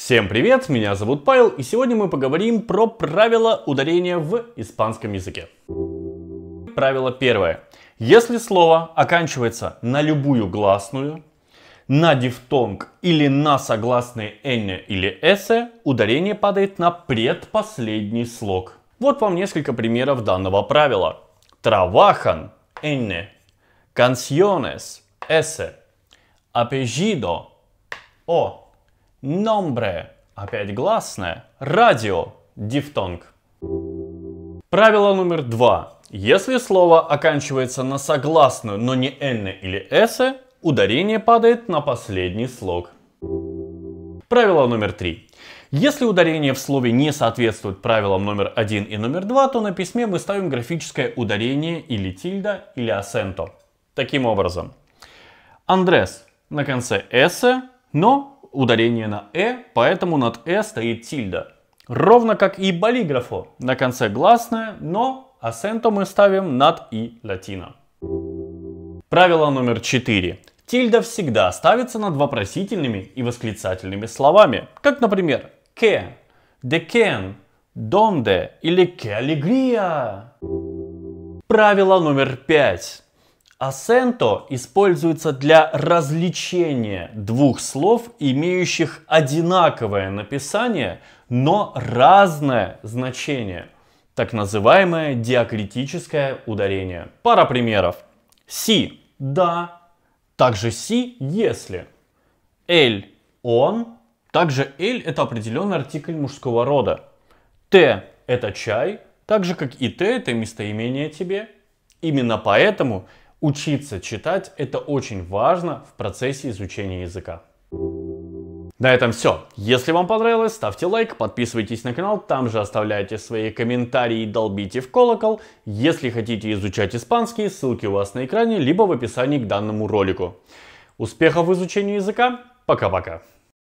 Всем привет, меня зовут Павел, и сегодня мы поговорим про правила ударения в испанском языке. Правило первое. Если слово оканчивается на любую гласную, на дифтонг или на согласные «н» или эсе, ударение падает на предпоследний слог. Вот вам несколько примеров данного правила. травахан «н», canciones, эсе, apellido, о. Номбре. Опять гласное. Радио. Дифтонг. Правило номер два. Если слово оканчивается на согласную, но не «н» или «с», ударение падает на последний слог. Правило номер три. Если ударение в слове не соответствует правилам номер один и номер два, то на письме мы ставим графическое ударение или тильда, или асенто. Таким образом, Андрес на конце «с», но ударение на «э», поэтому над «э» стоит тильда. Ровно как и болиграфу, на конце гласная, но асенто мы ставим над «и» латино. Правило номер четыре. Тильда всегда ставится над вопросительными и восклицательными словами, как, например, «que», «de ken», «donde» или «que alegría». Правило номер пять. Асенто используется для развлечения двух слов, имеющих одинаковое написание, но разное значение. Так называемое диакритическое ударение. Пара примеров. Си – да, также си – если. Эль – он, также эль – это определенный артикль мужского рода. Т – это чай, так же как и Т – это местоимение тебе. Именно поэтому – Учиться читать – это очень важно в процессе изучения языка. На этом все. Если вам понравилось, ставьте лайк, подписывайтесь на канал, там же оставляйте свои комментарии и долбите в колокол. Если хотите изучать испанский, ссылки у вас на экране, либо в описании к данному ролику. Успехов в изучении языка. Пока-пока.